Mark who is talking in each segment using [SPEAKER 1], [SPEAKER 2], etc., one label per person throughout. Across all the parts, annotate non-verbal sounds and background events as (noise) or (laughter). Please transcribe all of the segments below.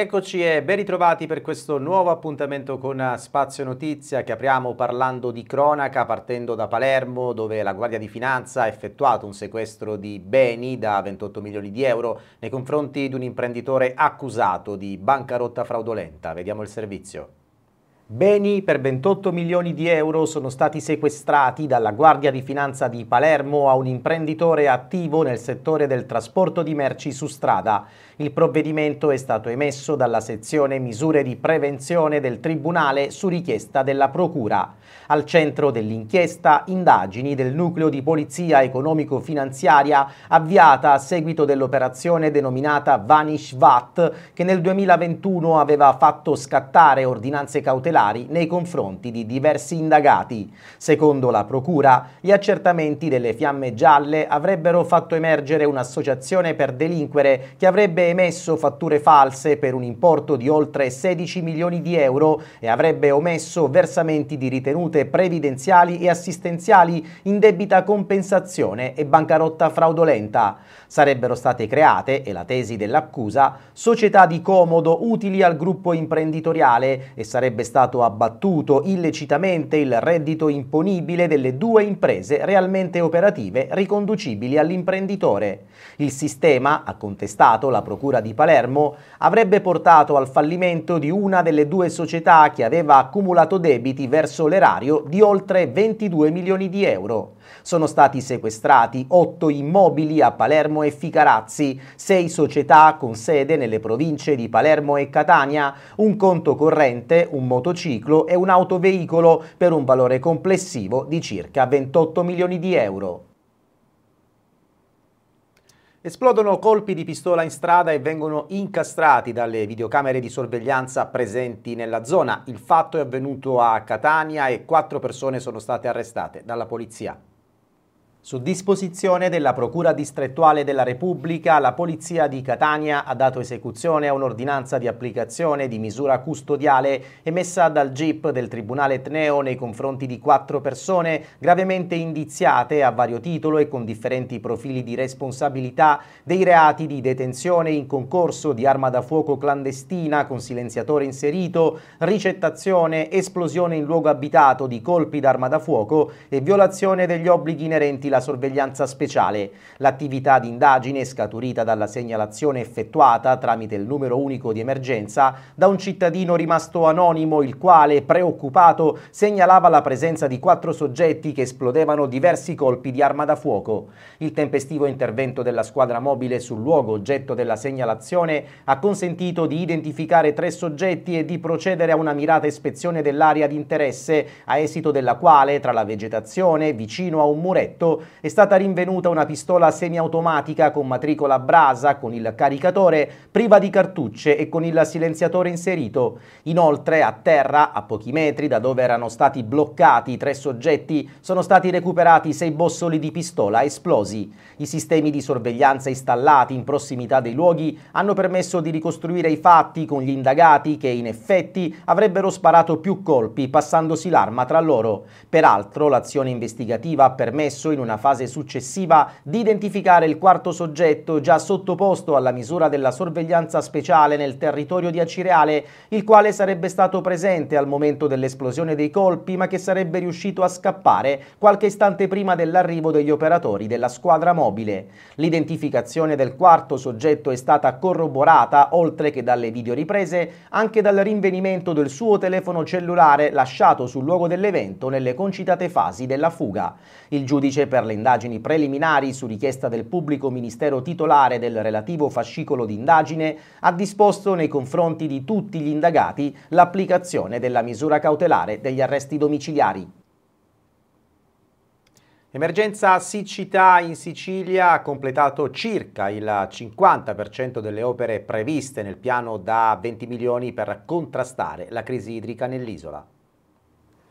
[SPEAKER 1] Rieccoci e ben ritrovati per questo nuovo appuntamento con eh, Spazio Notizia che apriamo parlando di cronaca partendo da Palermo dove la Guardia di Finanza ha effettuato un sequestro di beni da 28 milioni di euro nei confronti di un imprenditore accusato di bancarotta fraudolenta. Vediamo il servizio. Beni per 28 milioni di euro sono stati sequestrati dalla Guardia di Finanza di Palermo a un imprenditore attivo nel settore del trasporto di merci su strada. Il provvedimento è stato emesso dalla sezione misure di prevenzione del Tribunale su richiesta della Procura. Al centro dell'inchiesta indagini del nucleo di polizia economico-finanziaria avviata a seguito dell'operazione denominata Vanish VAT che nel 2021 aveva fatto scattare ordinanze cautelari nei confronti di diversi indagati. Secondo la Procura, gli accertamenti delle fiamme gialle avrebbero fatto emergere un'associazione per delinquere che avrebbe emesso fatture false per un importo di oltre 16 milioni di euro e avrebbe omesso versamenti di ritenute previdenziali e assistenziali in debita compensazione e bancarotta fraudolenta. Sarebbero state create, è la tesi dell'accusa, società di comodo utili al gruppo imprenditoriale e sarebbe stato abbattuto illecitamente il reddito imponibile delle due imprese realmente operative riconducibili all'imprenditore. Il sistema, ha contestato la procura Procura di Palermo avrebbe portato al fallimento di una delle due società che aveva accumulato debiti verso l'erario di oltre 22 milioni di euro. Sono stati sequestrati otto immobili a Palermo e Ficarazzi, sei società con sede nelle province di Palermo e Catania, un conto corrente, un motociclo e un autoveicolo per un valore complessivo di circa 28 milioni di euro. Esplodono colpi di pistola in strada e vengono incastrati dalle videocamere di sorveglianza presenti nella zona. Il fatto è avvenuto a Catania e quattro persone sono state arrestate dalla polizia. Su disposizione della Procura distrettuale della Repubblica, la Polizia di Catania ha dato esecuzione a un'ordinanza di applicazione di misura custodiale emessa dal GIP del Tribunale Etneo nei confronti di quattro persone gravemente indiziate a vario titolo e con differenti profili di responsabilità dei reati di detenzione in concorso di arma da fuoco clandestina con silenziatore inserito, ricettazione, esplosione in luogo abitato di colpi d'arma da fuoco e violazione degli obblighi inerenti la sorveglianza speciale, l'attività di indagine scaturita dalla segnalazione effettuata tramite il numero unico di emergenza da un cittadino rimasto anonimo il quale, preoccupato, segnalava la presenza di quattro soggetti che esplodevano diversi colpi di arma da fuoco. Il tempestivo intervento della squadra mobile sul luogo oggetto della segnalazione ha consentito di identificare tre soggetti e di procedere a una mirata ispezione dell'area di interesse, a esito della quale, tra la vegetazione, vicino a un muretto, è stata rinvenuta una pistola semiautomatica con matricola brasa, con il caricatore priva di cartucce e con il silenziatore inserito. Inoltre, a terra, a pochi metri da dove erano stati bloccati tre soggetti, sono stati recuperati sei bossoli di pistola esplosi. I sistemi di sorveglianza installati in prossimità dei luoghi hanno permesso di ricostruire i fatti con gli indagati che in effetti avrebbero sparato più colpi passandosi l'arma tra loro. Peraltro l'azione investigativa ha permesso in una una fase successiva di identificare il quarto soggetto già sottoposto alla misura della sorveglianza speciale nel territorio di Acireale, il quale sarebbe stato presente al momento dell'esplosione dei colpi ma che sarebbe riuscito a scappare qualche istante prima dell'arrivo degli operatori della squadra mobile. L'identificazione del quarto soggetto è stata corroborata, oltre che dalle videoriprese, anche dal rinvenimento del suo telefono cellulare lasciato sul luogo dell'evento nelle concitate fasi della fuga. Il giudice per per le indagini preliminari su richiesta del pubblico ministero titolare del relativo fascicolo d'indagine ha disposto nei confronti di tutti gli indagati l'applicazione della misura cautelare degli arresti domiciliari. Emergenza siccità in Sicilia ha completato circa il 50% delle opere previste nel piano da 20 milioni per contrastare la crisi idrica nell'isola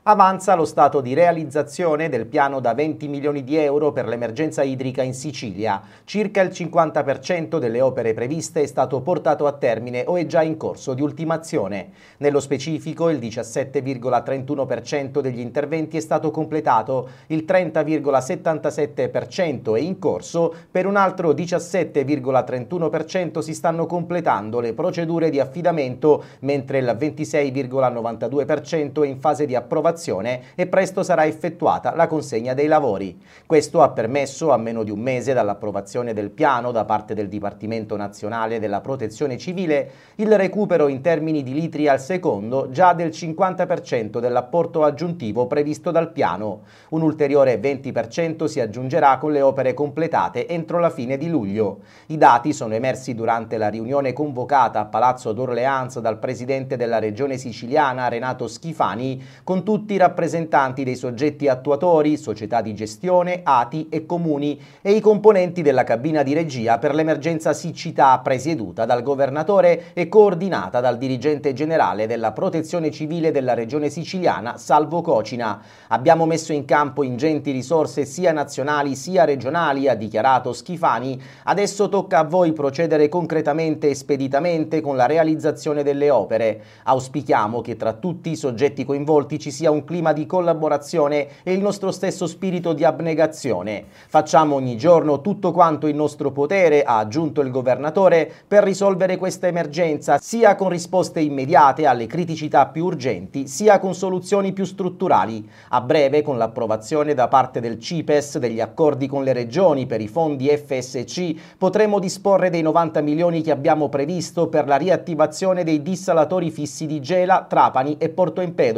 [SPEAKER 1] avanza lo stato di realizzazione del piano da 20 milioni di euro per l'emergenza idrica in Sicilia. Circa il 50% delle opere previste è stato portato a termine o è già in corso di ultimazione. Nello specifico il 17,31% degli interventi è stato completato, il 30,77% è in corso, per un altro 17,31% si stanno completando le procedure di affidamento, mentre il 26,92% è in fase di approvazione approvazione e presto sarà effettuata la consegna dei lavori. Questo ha permesso, a meno di un mese dall'approvazione del piano da parte del Dipartimento Nazionale della Protezione Civile, il recupero in termini di litri al secondo già del 50% dell'apporto aggiuntivo previsto dal piano. Un ulteriore 20% si aggiungerà con le opere completate entro la fine di luglio. I dati sono emersi durante la riunione convocata a Palazzo d'Orleans dal presidente della regione siciliana Renato Schifani con tutti tutti i rappresentanti dei soggetti attuatori, società di gestione, ATI e comuni e i componenti della cabina di regia per l'emergenza siccità presieduta dal governatore e coordinata dal dirigente generale della protezione civile della regione siciliana Salvo Cocina. Abbiamo messo in campo ingenti risorse sia nazionali sia regionali, ha dichiarato Schifani. Adesso tocca a voi procedere concretamente e speditamente con la realizzazione delle opere. Auspichiamo che tra tutti i soggetti coinvolti ci sia sia un clima di collaborazione e il nostro stesso spirito di abnegazione. Facciamo ogni giorno tutto quanto in nostro potere, ha aggiunto il governatore, per risolvere questa emergenza sia con risposte immediate alle criticità più urgenti, sia con soluzioni più strutturali. A breve, con l'approvazione da parte del CIPES degli accordi con le regioni per i fondi FSC, potremo disporre dei 90 milioni che abbiamo previsto per la riattivazione dei dissalatori fissi di Gela, Trapani e Porto Empedocle.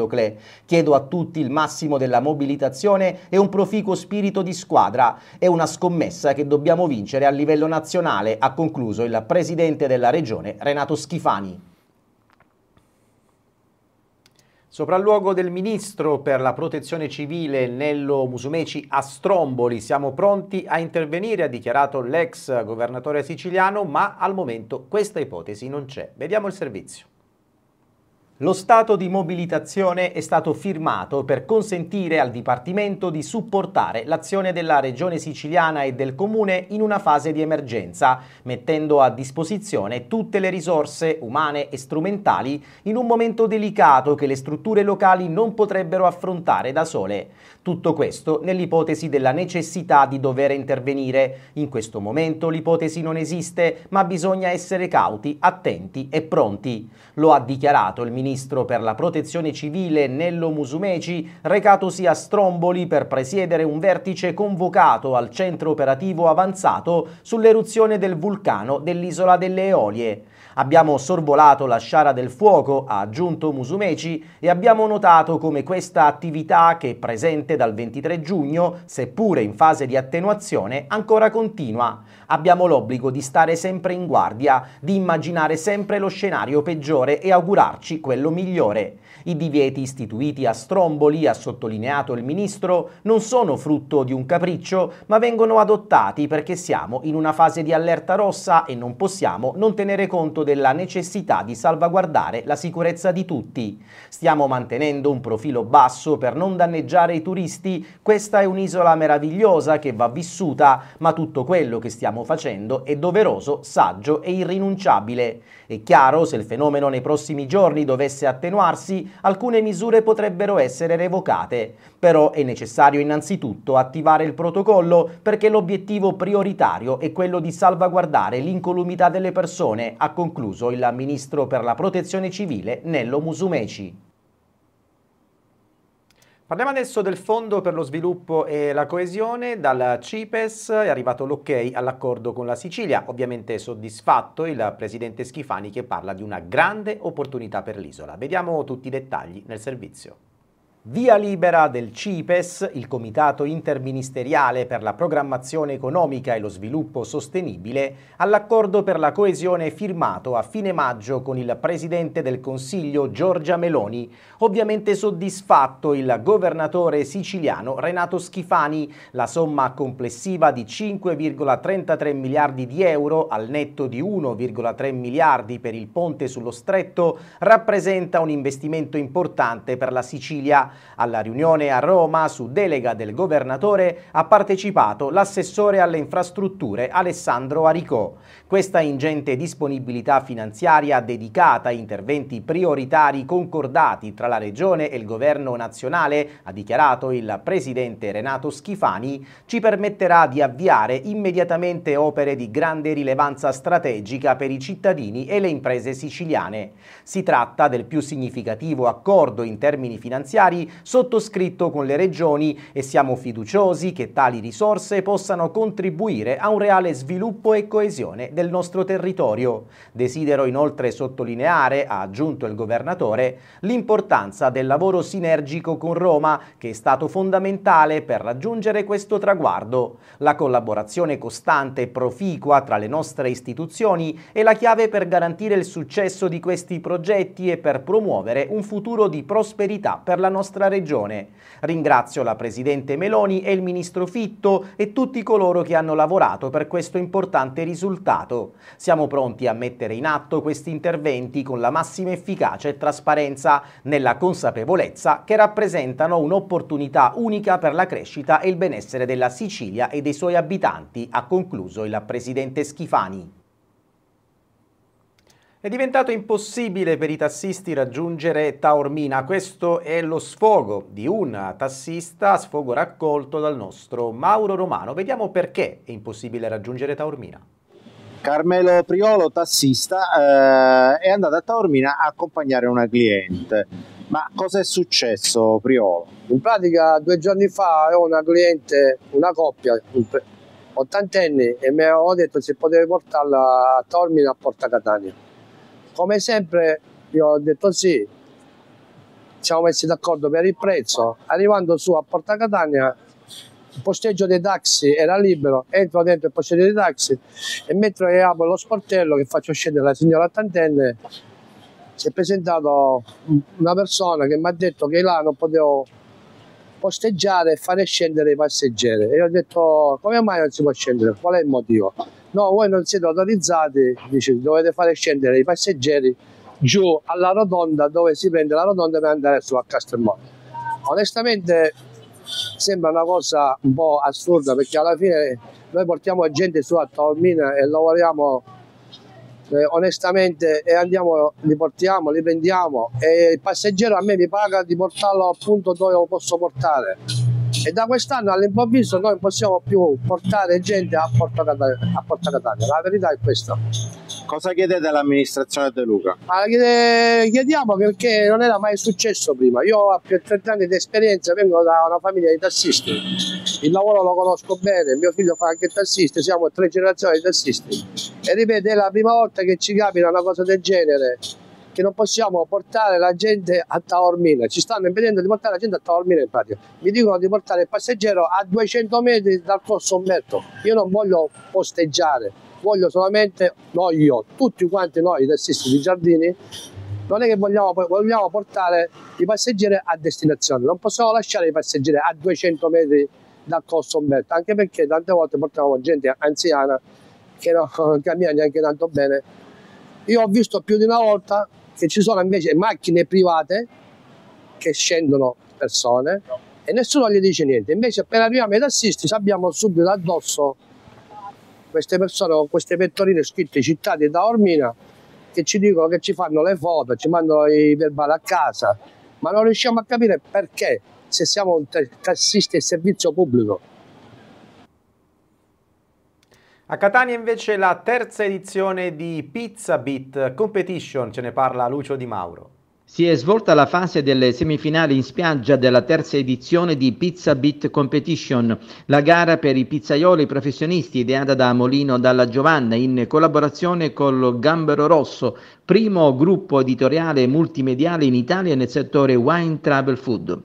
[SPEAKER 1] Chied Chiedo a tutti il massimo della mobilitazione e un proficuo spirito di squadra. È una scommessa che dobbiamo vincere a livello nazionale, ha concluso il presidente della regione Renato Schifani. Sopralluogo del Ministro per la Protezione Civile Nello Musumeci a Stromboli. Siamo pronti a intervenire, ha dichiarato l'ex governatore siciliano, ma al momento questa ipotesi non c'è. Vediamo il servizio. Lo stato di mobilitazione è stato firmato per consentire al Dipartimento di supportare l'azione della Regione siciliana e del Comune in una fase di emergenza, mettendo a disposizione tutte le risorse umane e strumentali in un momento delicato che le strutture locali non potrebbero affrontare da sole. Tutto questo nell'ipotesi della necessità di dover intervenire. In questo momento l'ipotesi non esiste, ma bisogna essere cauti, attenti e pronti. Lo ha dichiarato il Ministro ministro per la protezione civile Nello Musumeci, recatosi a Stromboli per presiedere un vertice convocato al centro operativo avanzato sull'eruzione del vulcano dell'isola delle Eolie. Abbiamo sorvolato la sciara del fuoco, ha aggiunto Musumeci, e abbiamo notato come questa attività, che è presente dal 23 giugno, seppure in fase di attenuazione, ancora continua. Abbiamo l'obbligo di stare sempre in guardia, di immaginare sempre lo scenario peggiore e augurarci quello migliore. I divieti istituiti a Stromboli, ha sottolineato il ministro, non sono frutto di un capriccio, ma vengono adottati perché siamo in una fase di allerta rossa e non possiamo non tenere conto conto della necessità di salvaguardare la sicurezza di tutti. Stiamo mantenendo un profilo basso per non danneggiare i turisti, questa è un'isola meravigliosa che va vissuta, ma tutto quello che stiamo facendo è doveroso, saggio e irrinunciabile. È chiaro, se il fenomeno nei prossimi giorni dovesse attenuarsi, alcune misure potrebbero essere revocate. Però è necessario innanzitutto attivare il protocollo perché l'obiettivo prioritario è quello di salvaguardare l'incolumità delle persone, a conclusione concluso il ministro per la protezione civile Nello Musumeci. Parliamo adesso del Fondo per lo sviluppo e la coesione. Dal CIPES è arrivato l'ok all'accordo con la Sicilia. Ovviamente soddisfatto il presidente Schifani che parla di una grande opportunità per l'isola. Vediamo tutti i dettagli nel servizio. Via libera del CIPES, il Comitato Interministeriale per la Programmazione Economica e lo Sviluppo Sostenibile, all'accordo per la coesione firmato a fine maggio con il Presidente del Consiglio Giorgia Meloni, ovviamente soddisfatto il governatore siciliano Renato Schifani, la somma complessiva di 5,33 miliardi di euro al netto di 1,3 miliardi per il ponte sullo stretto rappresenta un investimento importante per la Sicilia alla riunione a Roma, su delega del governatore, ha partecipato l'assessore alle infrastrutture Alessandro Aricò. Questa ingente disponibilità finanziaria dedicata a interventi prioritari concordati tra la Regione e il Governo nazionale, ha dichiarato il Presidente Renato Schifani, ci permetterà di avviare immediatamente opere di grande rilevanza strategica per i cittadini e le imprese siciliane. Si tratta del più significativo accordo in termini finanziari sottoscritto con le regioni e siamo fiduciosi che tali risorse possano contribuire a un reale sviluppo e coesione del nostro territorio. Desidero inoltre sottolineare, ha aggiunto il governatore, l'importanza del lavoro sinergico con Roma che è stato fondamentale per raggiungere questo traguardo. La collaborazione costante e proficua tra le nostre istituzioni è la chiave per garantire il successo di questi progetti e per promuovere un futuro di prosperità per la nostra nostra regione. Ringrazio la Presidente Meloni e il Ministro Fitto e tutti coloro che hanno lavorato per questo importante risultato. Siamo pronti a mettere in atto questi interventi con la massima efficacia e trasparenza, nella consapevolezza che rappresentano un'opportunità unica per la crescita e il benessere della Sicilia e dei suoi abitanti, ha concluso il Presidente Schifani. È diventato impossibile per i tassisti raggiungere Taormina. Questo è lo sfogo di un tassista, sfogo raccolto dal nostro Mauro Romano. Vediamo perché è impossibile raggiungere Taormina.
[SPEAKER 2] Carmelo Priolo, tassista, eh, è andato a Taormina a accompagnare una cliente. Ma cosa è successo, Priolo? In pratica, due giorni fa ho una cliente, una coppia, ottantenni, e mi avevo detto se potevo portarla a Taormina a Porta Catania come sempre io ho detto sì, ci siamo messi d'accordo per il prezzo, arrivando su a Porta Catania il posteggio dei taxi era libero, entro dentro il posteggio dei taxi e mentre apro lo sportello che faccio scendere la signora Tantenne si è presentato una persona che mi ha detto che là non potevo posteggiare e fare scendere i passeggeri e io ho detto come mai non si può scendere, qual è il motivo? no voi non siete autorizzati dice, dovete fare scendere i passeggeri giù alla rotonda dove si prende la rotonda per andare su a Castelmonte onestamente sembra una cosa un po' assurda perché alla fine noi portiamo gente su a Taormina e lavoriamo eh, onestamente e andiamo, li portiamo, li prendiamo e il passeggero a me mi paga di portarlo al punto dove lo posso portare e da quest'anno all'improvviso noi possiamo più portare gente a Porto Catania, a Porto Catania. la verità è questa. Cosa chiedete all'amministrazione De Luca? Allora, ah, chiediamo perché non era mai successo prima. Io ho più di 30 anni di esperienza, vengo da una famiglia di tassisti, il lavoro lo conosco bene, mio figlio fa anche il tassista, siamo tre generazioni di tassisti e ripeto è la prima volta che ci capita una cosa del genere che non possiamo portare la gente a Taormina, ci stanno impedendo di portare la gente a Taormina in pratica. Mi dicono di portare il passeggero a 200 metri dal corso Umberto. Io non voglio posteggiare, voglio solamente noi, io, tutti quanti noi tassisti di Giardini, non è che vogliamo, vogliamo portare i passeggeri a destinazione, non possiamo lasciare i passeggeri a 200 metri dal corso Umberto, anche perché tante volte portiamo gente anziana che non (laughs) cammina neanche tanto bene. Io ho visto più di una volta che ci sono invece macchine private che scendono persone e nessuno gli dice niente. Invece appena arriviamo ai tassisti abbiamo subito addosso queste persone con queste pettorine scritte città di Taormina che ci dicono che ci fanno le foto, ci mandano i verbali a casa, ma non riusciamo a capire perché se siamo un tassista e servizio pubblico
[SPEAKER 1] a Catania invece la terza edizione di Pizza Beat Competition, ce ne parla Lucio Di Mauro.
[SPEAKER 3] Si è svolta la fase delle semifinali in spiaggia della terza edizione di Pizza Beat Competition, la gara per i pizzaioli professionisti ideata da Molino Dalla Giovanna in collaborazione col Gambero Rosso, primo gruppo editoriale multimediale in Italia nel settore wine travel food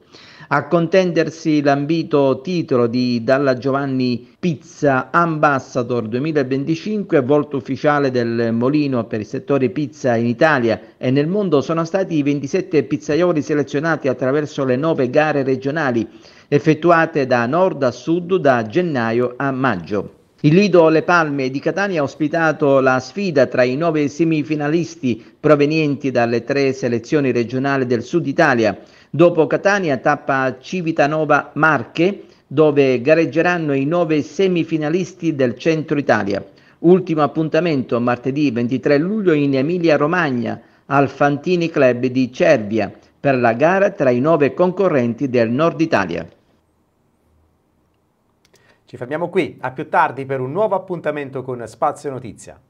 [SPEAKER 3] a contendersi l'ambito titolo di Dalla Giovanni Pizza Ambassador 2025, volto ufficiale del Molino per il settore pizza in Italia e nel mondo, sono stati i 27 pizzaioli selezionati attraverso le nove gare regionali effettuate da nord a sud da gennaio a maggio. Il Lido Le Palme di Catania ha ospitato la sfida tra i nove semifinalisti provenienti dalle tre selezioni regionali del Sud Italia. Dopo Catania tappa Civitanova Marche, dove gareggeranno i nove semifinalisti del Centro Italia. Ultimo appuntamento martedì 23 luglio in Emilia Romagna al Fantini Club di Cervia per la gara tra i nove concorrenti del Nord Italia.
[SPEAKER 1] Ci fermiamo qui, a più tardi per un nuovo appuntamento con Spazio Notizia.